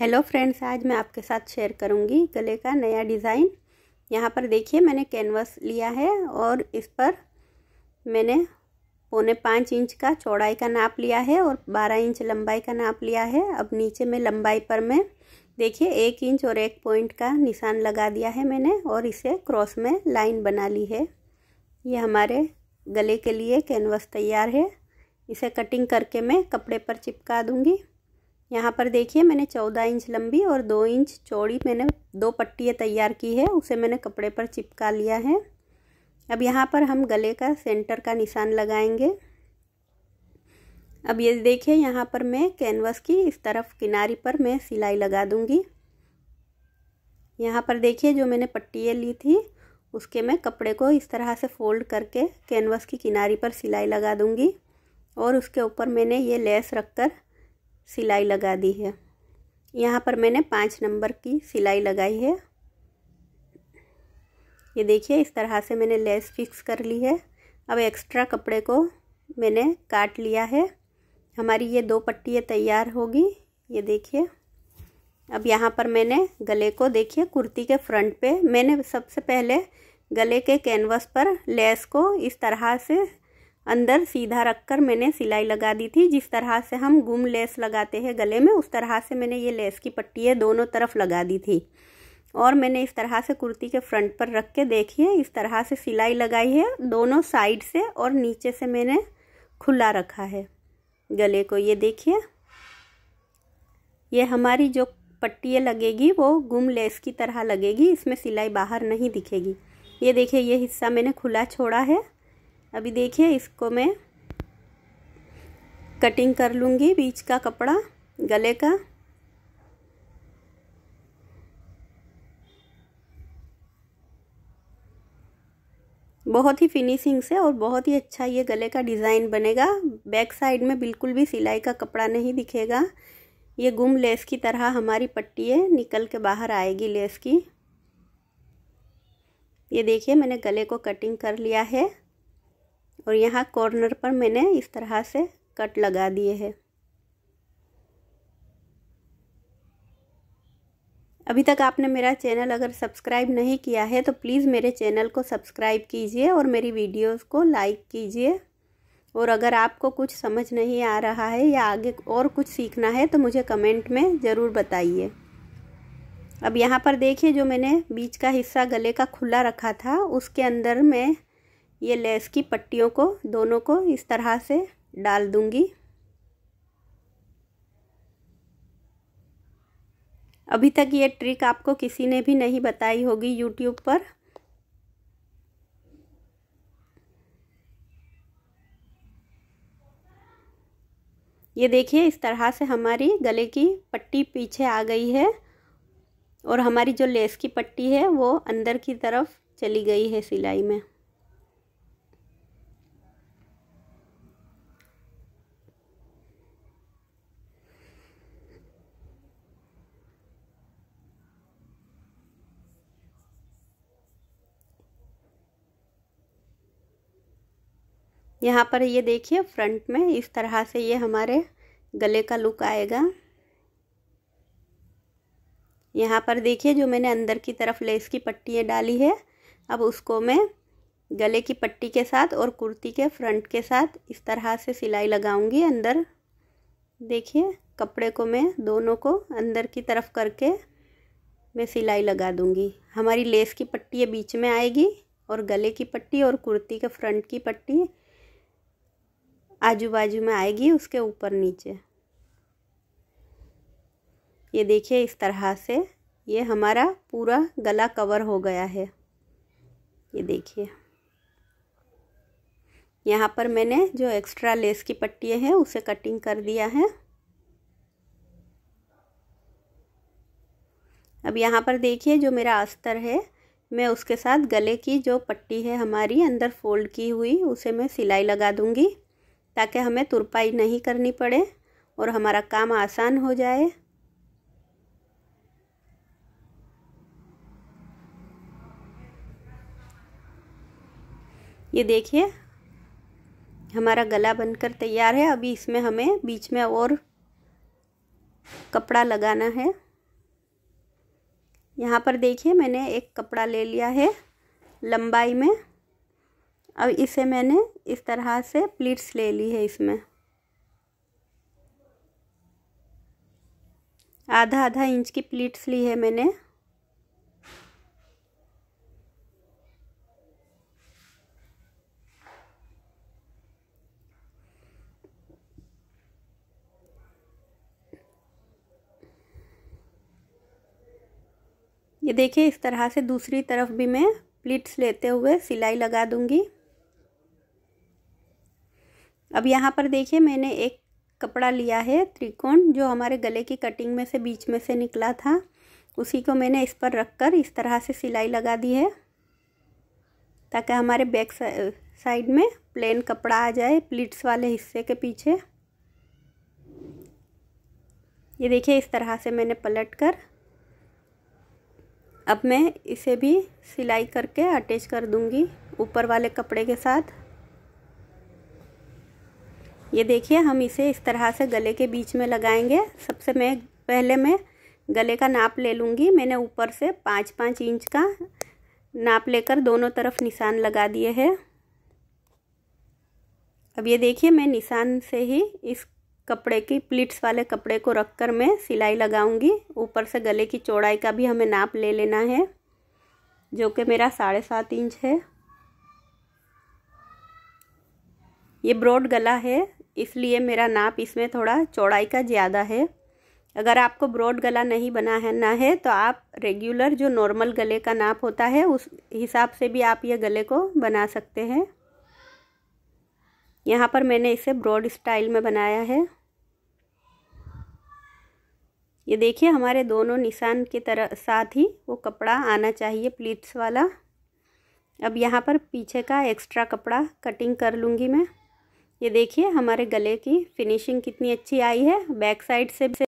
hello friends आज मैं आपके साथ शेयर करूंगी गले का नया डिज़ाइन यहाँ पर देखिए मैंने कैनवस लिया है और इस पर मैंने पौने पाँच इंच का चौड़ाई का नाप लिया है और बारह इंच लंबाई का नाप लिया है अब नीचे में लंबाई पर मैं देखिए एक इंच और एक पॉइंट का निशान लगा दिया है मैंने और इसे क्रॉस में लाइन बना ली है ये हमारे गले के लिए कैनवस तैयार है इसे कटिंग करके मैं कपड़े पर चिपका दूँगी यहाँ पर देखिए मैंने चौदह इंच लंबी और दो इंच चौड़ी मैंने दो पट्टियाँ तैयार की है उसे मैंने कपड़े पर चिपका लिया है अब यहाँ पर हम गले का सेंटर का निशान लगाएंगे अब ये देखिए यहाँ पर मैं कैनवस की इस तरफ किनारी पर मैं सिलाई लगा दूँगी यहाँ पर देखिए जो मैंने पट्टियाँ ली थी उसके मैं कपड़े को इस तरह से फोल्ड करके कैनवस की किनारी पर सिलाई लगा दूँगी और उसके ऊपर मैंने ये लेस रखकर सिलाई लगा दी है यहाँ पर मैंने पाँच नंबर की सिलाई लगाई है ये देखिए इस तरह से मैंने लेस फिक्स कर ली है अब एक्स्ट्रा कपड़े को मैंने काट लिया है हमारी ये दो पट्टियाँ तैयार होगी ये देखिए अब यहाँ पर मैंने गले को देखिए कुर्ती के फ्रंट पे मैंने सबसे पहले गले के कैनवस पर लेस को इस तरह से अंदर सीधा रखकर मैंने सिलाई लगा दी थी जिस तरह से हम गुम लेस लगाते हैं गले में उस तरह से मैंने ये लेस की पट्टी है दोनों तरफ लगा दी थी और मैंने इस तरह से कुर्ती के फ्रंट पर रख के देखिए इस तरह से सिलाई लगाई है दोनों साइड से और नीचे से मैंने खुला रखा है गले को ये देखिए ये हमारी जो पट्टियाँ लगेगी वो गुम लेस की तरह लगेगी इसमें सिलाई बाहर नहीं दिखेगी ये देखिए ये हिस्सा मैंने खुला छोड़ा है अभी देखिए इसको मैं कटिंग कर लूँगी बीच का कपड़ा गले का बहुत ही फिनिशिंग से और बहुत ही अच्छा ये गले का डिज़ाइन बनेगा बैक साइड में बिल्कुल भी सिलाई का कपड़ा नहीं दिखेगा ये गुम लेस की तरह हमारी पट्टी है निकल के बाहर आएगी लेस की ये देखिए मैंने गले को कटिंग कर लिया है और यहाँ कॉर्नर पर मैंने इस तरह से कट लगा दिए हैं अभी तक आपने मेरा चैनल अगर सब्सक्राइब नहीं किया है तो प्लीज़ मेरे चैनल को सब्सक्राइब कीजिए और मेरी वीडियोस को लाइक कीजिए और अगर आपको कुछ समझ नहीं आ रहा है या आगे और कुछ सीखना है तो मुझे कमेंट में ज़रूर बताइए अब यहाँ पर देखिए जो मैंने बीच का हिस्सा गले का खुला रखा था उसके अंदर मैं ये लेस की पट्टियों को दोनों को इस तरह से डाल दूंगी अभी तक ये ट्रिक आपको किसी ने भी नहीं बताई होगी यूट्यूब पर ये देखिए इस तरह से हमारी गले की पट्टी पीछे आ गई है और हमारी जो लेस की पट्टी है वो अंदर की तरफ चली गई है सिलाई में यहाँ पर ये देखिए फ्रंट में इस तरह से ये हमारे गले का लुक आएगा यहाँ पर देखिए जो मैंने अंदर की तरफ लेस की पट्टियाँ डाली है अब उसको मैं गले की पट्टी के साथ और कुर्ती के फ्रंट के साथ इस तरह से सिलाई लगाऊंगी अंदर देखिए कपड़े को मैं दोनों को अंदर की तरफ करके मैं सिलाई लगा दूंगी हमारी लेस की पट्टी बीच में आएगी और गले की पट्टी और कुर्ती के फ्रंट की पट्टी आजू बाजू में आएगी उसके ऊपर नीचे ये देखिए इस तरह से ये हमारा पूरा गला कवर हो गया है ये देखिए यहाँ पर मैंने जो एक्स्ट्रा लेस की पट्टी है उसे कटिंग कर दिया है अब यहाँ पर देखिए जो मेरा अस्तर है मैं उसके साथ गले की जो पट्टी है हमारी अंदर फोल्ड की हुई उसे मैं सिलाई लगा दूँगी ताकि हमें तुरपाई नहीं करनी पड़े और हमारा काम आसान हो जाए ये देखिए हमारा गला बनकर तैयार है अभी इसमें हमें बीच में और कपड़ा लगाना है यहाँ पर देखिए मैंने एक कपड़ा ले लिया है लंबाई में अब इसे मैंने इस तरह से प्लीट्स ले ली है इसमें आधा आधा इंच की प्लीट्स ली है मैंने ये देखिए इस तरह से दूसरी तरफ भी मैं प्लीट्स लेते हुए सिलाई लगा दूंगी अब यहाँ पर देखिए मैंने एक कपड़ा लिया है त्रिकोण जो हमारे गले की कटिंग में से बीच में से निकला था उसी को मैंने इस पर रख कर इस तरह से सिलाई लगा दी है ताकि हमारे बैक साइड में प्लेन कपड़ा आ जाए प्लीट्स वाले हिस्से के पीछे ये देखिए इस तरह से मैंने पलट कर अब मैं इसे भी सिलाई करके अटैच कर दूंगी ऊपर वाले कपड़े के साथ ये देखिए हम इसे इस तरह से गले के बीच में लगाएंगे सबसे मैं पहले मैं गले का नाप ले लूँगी मैंने ऊपर से पाँच पाँच इंच का नाप लेकर दोनों तरफ निशान लगा दिए हैं अब ये देखिए मैं निशान से ही इस कपड़े की प्लीट्स वाले कपड़े को रखकर मैं सिलाई लगाऊंगी ऊपर से गले की चौड़ाई का भी हमें नाप ले लेना है जो कि मेरा साढ़े सात इंच है ये ब्रॉड गला है इसलिए मेरा नाप इसमें थोड़ा चौड़ाई का ज़्यादा है अगर आपको ब्रॉड गला नहीं बना है ना है तो आप रेगुलर जो नॉर्मल गले का नाप होता है उस हिसाब से भी आप ये गले को बना सकते हैं यहाँ पर मैंने इसे ब्रॉड स्टाइल में बनाया है ये देखिए हमारे दोनों निशान के तरह साथ ही वो कपड़ा आना चाहिए प्लीट्स वाला अब यहाँ पर पीछे का एक्स्ट्रा कपड़ा कटिंग कर लूँगी मैं ये देखिए हमारे गले की फिनिशिंग कितनी अच्छी आई है बैक साइड से